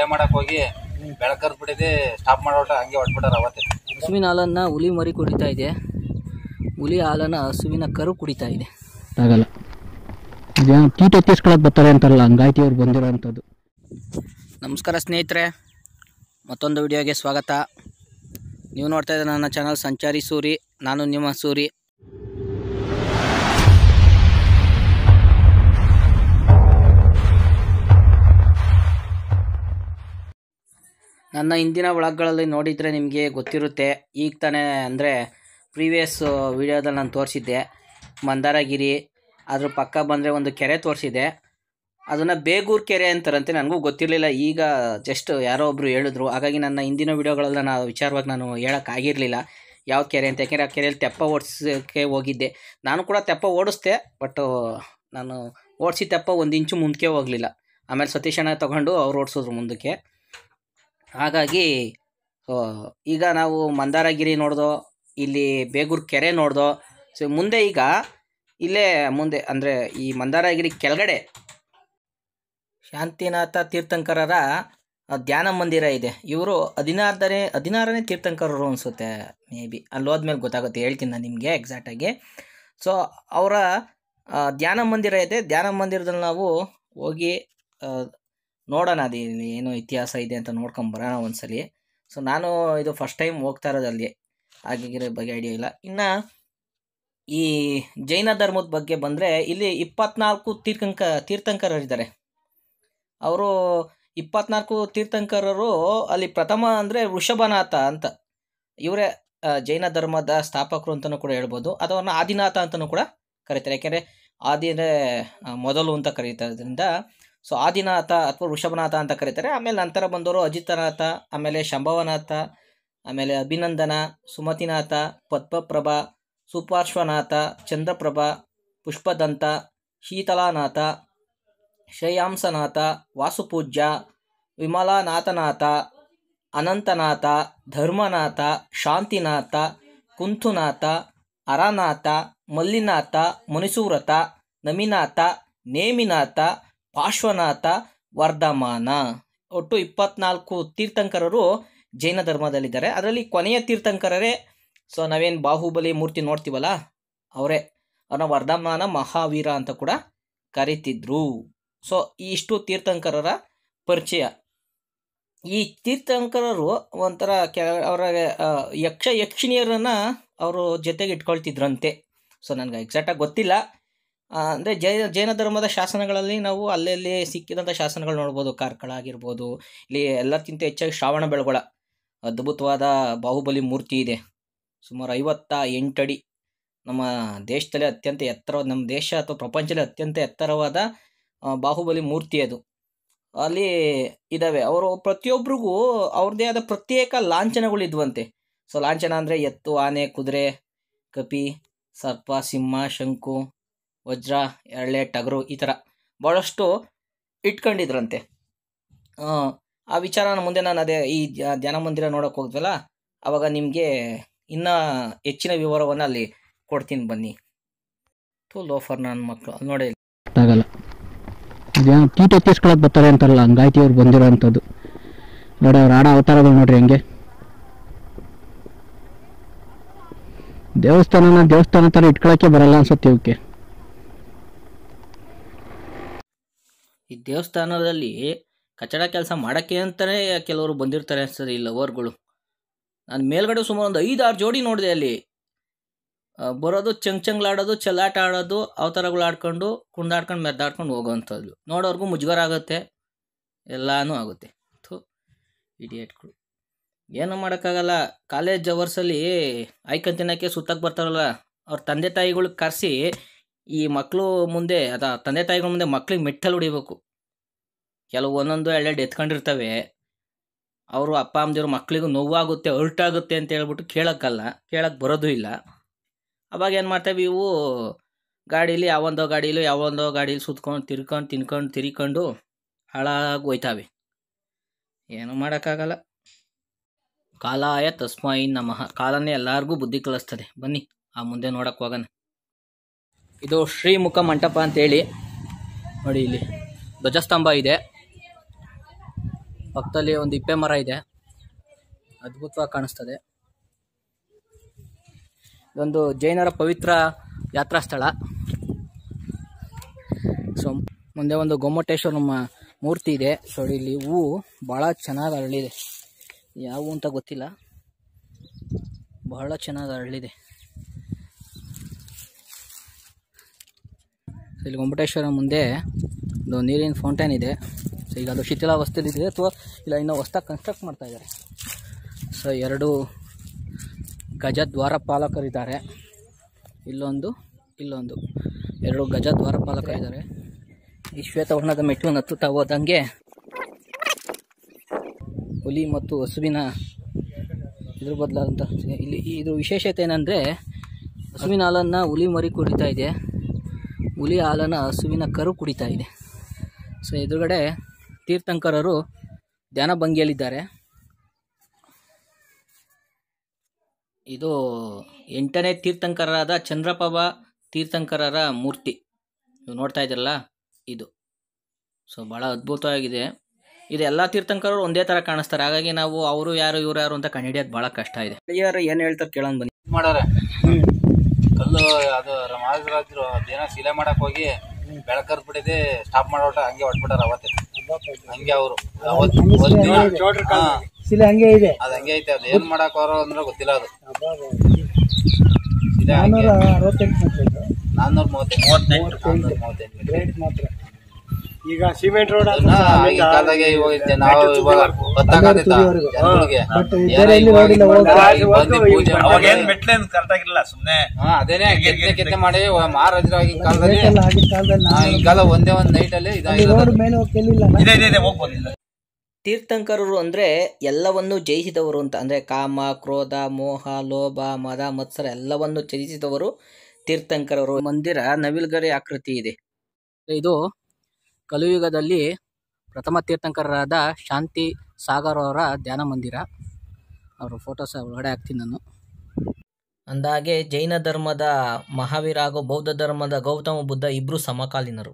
ಇಲ್ಲೇ ಮಾಡಕ್ ಹೋಗಿ ಬೆಳಕರ್ ಬಿಟ್ಟಿದೆ ಸ್ಟಾಪ್ ಮಾಡೋಟ ಹಂಗೆ ಹೊಟ್ಬಿಟ್ಟಾರ ಅವತ್ತೆ ಹಸುವಿನ ಹಾಲನ್ನು ಹುಲಿ ಮರಿ ಕುಡಿತಾ ಇದೆ ಹುಲಿ ಹಾಲನ್ನು ಹಸುವಿನ ಕರು ಕುಡಿತಾ ಇದೆ ಆಗಲ್ಲ ಇದೇನು ಕೀಟ ತೀರ್ಸ್ಕೊಳಕ್ ಬರ್ತಾರೆ ಅಂತಾರಲ್ಲ ಹಂಗಾಯ್ತಿ ಅವ್ರು ಅಂಥದ್ದು ನಮಸ್ಕಾರ ಸ್ನೇಹಿತರೆ ಮತ್ತೊಂದು ವಿಡಿಯೋಗೆ ಸ್ವಾಗತ ನೀವು ನೋಡ್ತಾ ಇದ್ದೀರ ನನ್ನ ಚಾನಲ್ ಸಂಚಾರಿ ಸೂರಿ ನಾನು ನಿಮ್ಮ ಸೂರಿ ನನ್ನ ಹಿಂದಿನ ವ್ಲಾಗ್ಗಳಲ್ಲಿ ನೋಡಿದರೆ ನಿಮಗೆ ಗೊತ್ತಿರುತ್ತೆ ಈಗ ತಾನೇ ಅಂದರೆ ಪ್ರೀವಿಯಸ್ ವಿಡಿಯೋದಲ್ಲಿ ನಾನು ತೋರಿಸಿದ್ದೆ ಮಂದಾರಗಿರಿ ಅದ್ರ ಪಕ್ಕ ಬಂದರೆ ಒಂದು ಕೆರೆ ತೋರಿಸಿದೆ ಅದನ್ನು ಬೇಗೂರು ಕೆರೆ ಅಂತಾರಂತೆ ನನಗೂ ಗೊತ್ತಿರಲಿಲ್ಲ ಈಗ ಜಸ್ಟ್ ಯಾರೋ ಒಬ್ಬರು ಹೇಳಿದ್ರು ಹಾಗಾಗಿ ನನ್ನ ಹಿಂದಿನ ವೀಡಿಯೋಗಳಲ್ಲಿ ನಾನು ವಿಚಾರವಾಗಿ ನಾನು ಹೇಳೋಕ್ಕಾಗಿರಲಿಲ್ಲ ಯಾವ ಕೆರೆ ಅಂತ ಯಾಕೆಂದರೆ ಆ ಕೆರೆಯಲ್ಲಿ ತೆಪ್ಪ ಓಡಿಸೋಕ್ಕೆ ಹೋಗಿದ್ದೆ ನಾನು ಕೂಡ ತೆಪ್ಪ ಓಡಿಸ್ದೆ ಬಟ್ ನಾನು ಓಡಿಸಿ ತೆಪ್ಪ ಒಂದು ಇಂಚು ಮುಂದಕ್ಕೆ ಹೋಗಲಿಲ್ಲ ಆಮೇಲೆ ಸತೀಶಣ್ಣ ತೊಗೊಂಡು ಅವ್ರು ಓಡಿಸಿದ್ರು ಮುಂದಕ್ಕೆ ಹಾಗಾಗಿ ಈಗ ನಾವು ಮಂದಾರಗಿರಿ ನೋಡ್ದೋ ಇಲ್ಲಿ ಬೇಗೂರು ಕೆರೆ ನೋಡ್ದೋ ಸೊ ಮುಂದೆ ಈಗ ಇಲ್ಲೇ ಮುಂದೆ ಅಂದರೆ ಈ ಮಂದಾರಗಿರಿ ಕೆಳಗಡೆ ಶಾಂತಿನಾಥ ತೀರ್ಥಂಕರರ ಧ್ಯಾನ ಮಂದಿರ ಇದೆ ಇವರು ಹದಿನಾರನೇ ಹದಿನಾರನೇ ತೀರ್ಥಂಕರರು ಅನಿಸುತ್ತೆ ಮೇ ಬಿ ಅಲ್ಲಿ ಹೋದ್ಮೇಲೆ ಗೊತ್ತಾಗುತ್ತೆ ಹೇಳ್ತೀನಿ ನಾನು ನಿಮಗೆ ಎಕ್ಸಾಕ್ಟಾಗಿ ಸೊ ಅವರ ಧ್ಯಾನ ಮಂದಿರ ಇದೆ ಧ್ಯಾನ ಮಂದಿರದಲ್ಲಿ ನಾವು ಹೋಗಿ ನೋಡೋಣ ಅದು ಏನು ಇತಿಹಾಸ ಇದೆ ಅಂತ ನೋಡ್ಕೊಂಬರೋಣ ಒಂದ್ಸಲಿ ಸೊ ನಾನು ಇದು ಫಸ್ಟ್ ಟೈಮ್ ಹೋಗ್ತಾ ಇರೋದು ಅಲ್ಲಿ ಹಾಗಿರೋ ಬಗ್ಗೆ ಐಡಿಯಾ ಇಲ್ಲ ಇನ್ನು ಈ ಜೈನ ಧರ್ಮದ ಬಗ್ಗೆ ಬಂದರೆ ಇಲ್ಲಿ ಇಪ್ಪತ್ನಾಲ್ಕು ತೀರ್ಥಂಕ ತೀರ್ಥಂಕರರಿದ್ದಾರೆ ಅವರು ಇಪ್ಪತ್ನಾಲ್ಕು ತೀರ್ಥಂಕರರು ಅಲ್ಲಿ ಪ್ರಥಮ ಅಂದರೆ ವೃಷಭನಾಥ ಅಂತ ಇವರೇ ಜೈನ ಧರ್ಮದ ಸ್ಥಾಪಕರು ಅಂತಲೂ ಕೂಡ ಹೇಳ್ಬೋದು ಅಥವಾ ಆದಿನಾಥ ಅಂತಲೂ ಕೂಡ ಕರೀತಾರೆ ಯಾಕೆಂದರೆ ಆದಿ ಅಂದರೆ ಮೊದಲು ಅಂತ ಕರೀತಾರದ್ರಿಂದ ಸೊ ಆದಿನಾಥ ಅಥವಾ ವೃಷಭನಾಥ ಅಂತ ಕರೀತಾರೆ ಆಮೇಲೆ ನಂತರ ಬಂದವರು ಅಜಿತನಾಥ ಆಮೇಲೆ ಶಂಭವನಾಥ ಆಮೇಲೆ ಅಭಿನಂದನ ಸುಮತಿನಾಥ ಪದ್ಮಪ್ರಭಾ ಸುಪಾರ್ಶ್ವನಾಥ ಚಂದ್ರಪ್ರಭಾ ಪುಷ್ಪದಂತ ಶೀತಲಾನಾಥ ಶ್ರೇಯಾಂಸನಾಥ ವಾಸುಪೂಜ್ಯ ವಿಮಲಾನಾಥನಾಥ ಅನಂತನಾಥ ಧರ್ಮನಾಥ ಶಾಂತಿನಾಥ ಕುಂಥುನಾಥ ಅರನಾಥ ಮಲ್ಲಿನಾಥ ಮುನಿಸೂರಥ ನಮಿನಾಥ ನೇಮಿನಾಥ ಪಾರ್ಶ್ವನಾಥ ವರ್ಧಮಾನ ಒಟ್ಟು ಇಪ್ಪತ್ನಾಲ್ಕು ತೀರ್ಥಂಕರರು ಜೈನ ಧರ್ಮದಲ್ಲಿದ್ದಾರೆ ಅದರಲ್ಲಿ ಕೊನೆಯ ತೀರ್ಥಂಕರರೇ ಸೊ ನಾವೇನು ಬಾಹುಬಲಿ ಮೂರ್ತಿ ನೋಡ್ತೀವಲ್ಲ ಅವರೇ ಅವನ ವರ್ಧಮಾನ ಮಹಾವೀರ ಅಂತ ಕೂಡ ಕರಿತಿದ್ರು ಸೊ ಇಷ್ಟು ತೀರ್ಥಂಕರರ ಪರಿಚಯ ಈ ತೀರ್ಥಂಕರರು ಒಂಥರ ಕೆ ಅವರ ಯಕ್ಷ ಯಕ್ಷಿಣಿಯರನ್ನು ಅವರು ಜೊತೆಗೆ ಇಟ್ಕೊಳ್ತಿದ್ರಂತೆ ಸೊ ನನಗೆ ಎಕ್ಸಾಕ್ಟಾಗಿ ಗೊತ್ತಿಲ್ಲ ಅಂದರೆ ಜೈನ ಜೈನ ಧರ್ಮದ ಶಾಸನಗಳಲ್ಲಿ ನಾವು ಅಲ್ಲಲ್ಲಿ ಸಿಕ್ಕಿದಂಥ ಶಾಸನಗಳು ನೋಡ್ಬೋದು ಕಾರ್ಕಳ ಆಗಿರ್ಬೋದು ಇಲ್ಲಿ ಎಲ್ಲಕ್ಕಿಂತ ಹೆಚ್ಚಾಗಿ ಶ್ರಾವಣ ಬೆಳಗೊಳ ಅದ್ಭುತವಾದ ಬಾಹುಬಲಿ ಮೂರ್ತಿ ಇದೆ ಸುಮಾರು ಐವತ್ತ ಎಂಟಡಿ ನಮ್ಮ ದೇಶದಲ್ಲಿ ಅತ್ಯಂತ ಎತ್ತರವಾದ ನಮ್ಮ ದೇಶ ಅಥವಾ ಪ್ರಪಂಚದಲ್ಲಿ ಅತ್ಯಂತ ಎತ್ತರವಾದ ಬಾಹುಬಲಿ ಮೂರ್ತಿ ಅದು ಅಲ್ಲಿ ಇದ್ದಾವೆ ಅವರು ಪ್ರತಿಯೊಬ್ಬರಿಗೂ ಅವ್ರದ್ದೇ ಆದ ಪ್ರತ್ಯೇಕ ಲಾಂಛನಗಳಿದ್ವಂತೆ ಸೊ ಲಾಂಛನ ಅಂದರೆ ಎತ್ತು ಆನೆ ಕುದುರೆ ಕಪಿ ಸರ್ಪ ಸಿಂಹ ಶಂಕು ವಜ್ರ ಎರಳೆ ಟಗರು ಈ ಥರ ಭಾಳಷ್ಟು ಇಟ್ಕೊಂಡಿದ್ರಂತೆ ಆ ವಿಚಾರ ಮುಂದೆ ನಾನು ಅದೇ ಈ ಧ್ಯಾನ ಮಂದಿರ ನೋಡೋಕೆ ಹೋಗ್ತಲ್ಲ ಆವಾಗ ನಿಮಗೆ ಇನ್ನೂ ಹೆಚ್ಚಿನ ವಿವರವನ್ನು ಅಲ್ಲಿ ಕೊಡ್ತೀನಿ ಬನ್ನಿ ಟು ಲೋಫರ್ ನನ್ನ ಮಕ್ಕಳು ನೋಡಿ ಆಗಲ್ಲ ಕೀಟ ತೀರ್ಸ್ಕೊಳಕ್ಕೆ ಬರ್ತಾರೆ ಅಂತಲ್ಲ ಹಂಗಾಯ್ತು ಇವ್ರು ಬಂದಿರೋ ಅಂಥದ್ದು ನೋಡಿ ಅವ್ರು ಆಡ ಅವತಾರಗಳು ನೋಡ್ರಿ ಹೆಂಗೆ ದೇವಸ್ಥಾನನ ದೇವಸ್ಥಾನ ಥರ ಇಟ್ಕೊಳಕ್ಕೆ ಬರಲ್ಲ ಅನ್ಸುತ್ತೆ ಇವಕ್ಕೆ ಈ ದೇವಸ್ಥಾನದಲ್ಲಿ ಕಚಡ ಕೆಲಸ ಮಾಡೋಕ್ಕೆ ಅಂತಲೇ ಕೆಲವರು ಬಂದಿರ್ತಾರೆ ಅನ್ಸ್ತದೆ ಈ ಲವರ್ಗಳು ನಾನು ಮೇಲ್ಗಡೆ ಸುಮಾರು ಒಂದು ಐದಾರು ಜೋಡಿ ನೋಡಿದೆ ಅಲ್ಲಿ ಬರೋದು ಚಂಗ್ ಚಂಗ್ಲಾಡೋದು ಚಲ್ಲಾಟ ಆಡೋದು ಅವತಾರಗಳು ಆಡ್ಕೊಂಡು ಕುಂದಾಡ್ಕೊಂಡು ಮೆದ್ದಾಡ್ಕೊಂಡು ಹೋಗೋವಂಥದ್ದು ನೋಡೋರ್ಗೂ ಮುಜುಗರ ಆಗುತ್ತೆ ಎಲ್ಲಾನು ಆಗುತ್ತೆ ಥೂ ಇಡಿಯೇಟ್ಗಳು ಏನು ಮಾಡೋಕ್ಕಾಗಲ್ಲ ಕಾಲೇಜ್ ಅವರ್ಸಲ್ಲಿ ಐಕನ್ ತಿನ್ನೋಕ್ಕೆ ಸುತ್ತಕ್ಕೆ ಬರ್ತಾರಲ್ಲ ಅವ್ರ ತಂದೆ ತಾಯಿಗಳಿಗೆ ಕರೆಸಿ ಈ ಮಕ್ಕಳು ಮುಂದೆ ಅದ ತಂದೆ ತಾಯಿಗಳ ಮುಂದೆ ಮಕ್ಳಿಗೆ ಮೆಟ್ಟಲು ಹೊಡಿಬೇಕು ಕೆಲವು ಒಂದೊಂದು ಎರಡೆರಡು ಎತ್ಕೊಂಡಿರ್ತವೆ ಅವರು ಅಪ್ಪ ಅಮ್ಮದಿರು ಮಕ್ಕಳಿಗೂ ನೋವಾಗುತ್ತೆ ಆಗುತ್ತೆ ಅಂತ ಹೇಳ್ಬಿಟ್ಟು ಕೇಳೋಕ್ಕಲ್ಲ ಕೇಳಕ್ಕೆ ಬರೋದು ಇಲ್ಲ ಅವಾಗ ಏನು ಮಾಡ್ತೇವೆ ಇವು ಗಾಡೀಲಿ ಯಾವೊಂದೋ ಗಾಡೀಲಿ ಯಾವೊಂದೋ ಗಾಡೀಲಿ ಸುತ್ಕೊಂಡು ತಿರ್ಕೊಂಡು ತಿನ್ಕೊಂಡು ತಿರ್ಕೊಂಡು ಹಾಳಾಗಿ ಹೋಯ್ತಾವೆ ಏನೂ ಮಾಡೋಕ್ಕಾಗಲ್ಲ ಕಾಲಾಯ ತಸ್ಮಾಯಿ ನಮಃ ಕಾಲನೇ ಎಲ್ಲರಿಗೂ ಬುದ್ಧಿ ಕಲಿಸ್ತದೆ ಬನ್ನಿ ಆ ಮುಂದೆ ನೋಡಕ್ಕೆ ಹೋಗೋಣ ಇದು ಶ್ರೀಮುಖ ಮಂಟಪ ಅಂತೇಳಿ ನೋಡಿ ಇಲ್ಲಿ ಧ್ವಜಸ್ತಂಭ ಇದೆ ಪಕ್ಕದಲ್ಲಿ ಒಂದು ಇಪ್ಪೆ ಮರ ಇದೆ ಅದ್ಭುತವಾಗಿ ಕಾಣಿಸ್ತದೆ ಇದೊಂದು ಜೈನರ ಪವಿತ್ರ ಯಾತ್ರಾ ಸ್ಥಳ ಸೊ ಮುಂದೆ ಒಂದು ಗೊಮ್ಮಟೇಶ್ವರ ಮೂರ್ತಿ ಇದೆ ಸೊ ಇಲ್ಲಿ ಹೂವು ಭಾಳ ಚೆನ್ನಾಗಿ ಅರಳಿದೆ ಯಾವ ಅಂತ ಗೊತ್ತಿಲ್ಲ ಬಹಳ ಚೆನ್ನಾಗಿ ಅರಳಿದೆ ಇಲ್ಲಿ ಗೊಮ್ಮಟೇಶ್ವರ ಮುಂದೆ ಒಂದು ನೀರಿನ ಫೌಂಟೇನ್ ಇದೆ ಸೊ ಈಗ ಅದು ಶಿಥಿಲಾವಸ್ಥೆಯಲ್ಲಿದೆ ಅಥವಾ ಇಲ್ಲ ಇನ್ನೂ ಹೊಸ್ದಾಗಿ ಕನ್ಸ್ಟ್ರಕ್ಟ್ ಮಾಡ್ತಾ ಇದ್ದಾರೆ ಸೊ ಎರಡು ಗಜ ಪಾಲಕರಿದ್ದಾರೆ ಇಲ್ಲೊಂದು ಇಲ್ಲೊಂದು ಎರಡು ಗಜ ಇದ್ದಾರೆ ಈ ಶ್ವೇತವರ್ಣದ ಮೆಟ್ಟು ನತ್ತು ಹೋದಂಗೆ ಹುಲಿ ಮತ್ತು ಹಸುವಿನ ಇದ್ರ ಬದಲಾದಂಥ ಇಲ್ಲಿ ಇದು ವಿಶೇಷತೆ ಏನಂದರೆ ಹಸುವಿನ ಹಾಲನ್ನು ಹುಲಿ ಮರಿ ಕುಡಿತಾ ಇದೆ ಹುಲಿ ಹಾಲನ್ನು ಹಸುವಿನ ಕರು ಕುಡಿತಾ ಇದೆ ಸೊ ಎದುರುಗಡೆ ತೀರ್ಥಂಕರರು ಧ್ಯಾನ ಭಂಗಿಯಲ್ಲಿದ್ದಾರೆ ಇದು ಎಂಟನೇ ತೀರ್ಥಂಕರರಾದ ಚಂದ್ರಪ್ರಭಾ ತೀರ್ಥಂಕರರ ಮೂರ್ತಿ ನೀವು ನೋಡ್ತಾ ಇದ್ರಲ್ಲ ಇದು ಸೊ ಭಾಳ ಅದ್ಭುತವಾಗಿದೆ ಇದು ಎಲ್ಲ ತೀರ್ಥಂಕರರು ಒಂದೇ ಥರ ಕಾಣಿಸ್ತಾರೆ ಹಾಗಾಗಿ ನಾವು ಅವರು ಯಾರು ಇವರು ಯಾರು ಅಂತ ಕಂಡುಹಿಡಿಯೋದು ಭಾಳ ಕಷ್ಟ ಇದೆ ಯಾರು ಏನು ಹೇಳ್ತಾರೆ ಕೇಳೋಣ ಬನ್ನಿ ಮಾಡೋರೆ ಕಲ್ಲು ಅದು ಮಹಾರಾಜರಾಜರು ಅದೇನೋ ಶಿಲೆ ಮಾಡಕ್ಕೆ ಹೋಗಿ ಬೆಳಕರ್ಬಿಟ್ಟಿದೆ ಸ್ಟಾಪ್ ಮಾಡೋಟ ಹಂಗೆ ಹೊಟ್ಬಿಟ್ಟಾರ ಅವತ್ತೇ ಹಂಗೆ ಅವರು ಶಿಲೆ ಹಂಗೆ ಇದೆ ಅದು ಹಂಗೆ ಐತೆ ಅದು ಏನ್ ಮಾಡಕ್ ಬರೋ ಅಂದ್ರೆ ಗೊತ್ತಿಲ್ಲ ಅದು ನಾನ್ನೂರ ಅರವತ್ತೆಂಟು ನಾನ್ನೂರ ಮೂವತ್ತೆಂಟು ಮೂವತ್ತೆಂಟು ಮೂವತ್ತೆಂಟು ಮಾತ್ರ ಈಗ ಸಿಮೆಂಟ್ ರೋಡ್ ನಾವು ಇವಾಗ ಗೊತ್ತಾಗತ್ತಿಲ್ಲ ಜನಗಳಿಗೆ ಅವಾಗ ಏನ್ ಮೆಟ್ಲೇನ್ ಕರೆಕ್ಟ್ ಆಗಿರಲಿಲ್ಲ ಸುಮ್ನೆ ಅದೇನೆ ಕೆತ್ತನೆ ಕೆತ್ತನೆ ಮಾಡಿ ಮಹಾರಾಜರ ಆಗಿನ ಕಾಲದಲ್ಲಿ ಕಾಲ ಒಂದೇ ಒಂದ್ ನೈಟ್ ಅಲ್ಲಿ ಇದಾಗಿದೆ ಹೋಗ್ಬೋದಿಲ್ಲ ತೀರ್ಥಂಕರರು ಅಂದ್ರೆ ಎಲ್ಲವನ್ನು ಜಯಿಸಿದವರು ಅಂತ ಅಂದ್ರೆ ಕಾಮ ಕ್ರೋಧ ಮೋಹ ಲೋಭ ಮದ ಮತ್ಸರ ಎಲ್ಲವನ್ನು ಜಯಿಸಿದವರು ತೀರ್ಥಂಕರರು ಮಂದಿರ ನವಿಲ್ಗರಿ ಆಕೃತಿ ಇದೆ ಇದು ಕಲಿಯುಗದಲ್ಲಿ ಪ್ರಥಮ ತೀರ್ಥಂಕರರಾದ ಶಾಂತಿ ಸಾಗರ್ ಅವರ ಧ್ಯಾನ ಮಂದಿರ ಅವರ ಫೋಟೋಸ್ ಒಳಗಡೆ ಹಾಕ್ತೀನಿ ನಾನು ಅಂದಾಗೆ ಜೈನ ಧರ್ಮದ ಮಹಾವೀರ ಹಾಗೂ ಬೌದ್ಧ ಧರ್ಮದ ಗೌತಮ ಬುದ್ಧ ಇಬ್ಬರು ಸಮಕಾಲೀನರು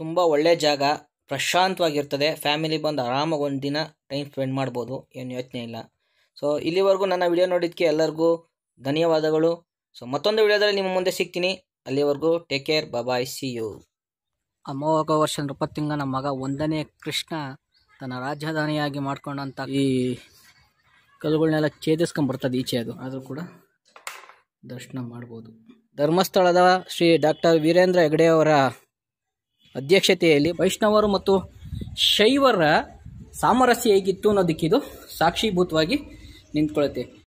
ತುಂಬ ಒಳ್ಳೆಯ ಜಾಗ ಪ್ರಶಾಂತವಾಗಿರ್ತದೆ ಫ್ಯಾಮಿಲಿ ಬಂದು ಆರಾಮಾಗಿ ಒಂದು ದಿನ ಟೈಮ್ ಸ್ಪೆಂಡ್ ಮಾಡ್ಬೋದು ಏನು ಯೋಚನೆ ಇಲ್ಲ ಸೊ ಇಲ್ಲಿವರೆಗೂ ನನ್ನ ವಿಡಿಯೋ ನೋಡಿದ್ದಕ್ಕೆ ಎಲ್ಲರಿಗೂ ಧನ್ಯವಾದಗಳು ಸೊ ಮತ್ತೊಂದು ವಿಡಿಯೋದಲ್ಲಿ ನಿಮ್ಮ ಮುಂದೆ ಸಿಗ್ತೀನಿ ಅಲ್ಲಿವರೆಗೂ take care bye see you ಅಮೋಘ ವರ್ಷ ನಮ್ಮ ಮಗ ಒಂದನೇ ಕೃಷ್ಣ ತನ್ನ ರಾಜಧಾನಿಯಾಗಿ ಮಾಡ್ಕೊಂಡಂತ ಈ ಕಲ್ಲುಗಳನ್ನೆಲ್ಲ ಛೇದಿಸ್ಕೊಂಬರ್ತದೆ ಈಚೆ ಅದು ಆದರೂ ಕೂಡ ದರ್ಶನ ಮಾಡ್ಬೋದು ಧರ್ಮಸ್ಥಳದ ಶ್ರೀ ಡಾಕ್ಟರ್ ವೀರೇಂದ್ರ ಹೆಗಡೆಯವರ ಅಧ್ಯಕ್ಷತೆಯಲ್ಲಿ ವೈಷ್ಣವರು ಮತ್ತು ಶೈವರ ಸಾಮರಸ್ಯ ಹೇಗಿತ್ತು ಅನ್ನೋದಕ್ಕಿದು ಸಾಕ್ಷೀಭೂತವಾಗಿ ನಿಂತ್ಕೊಳ್ಳುತ್ತೆ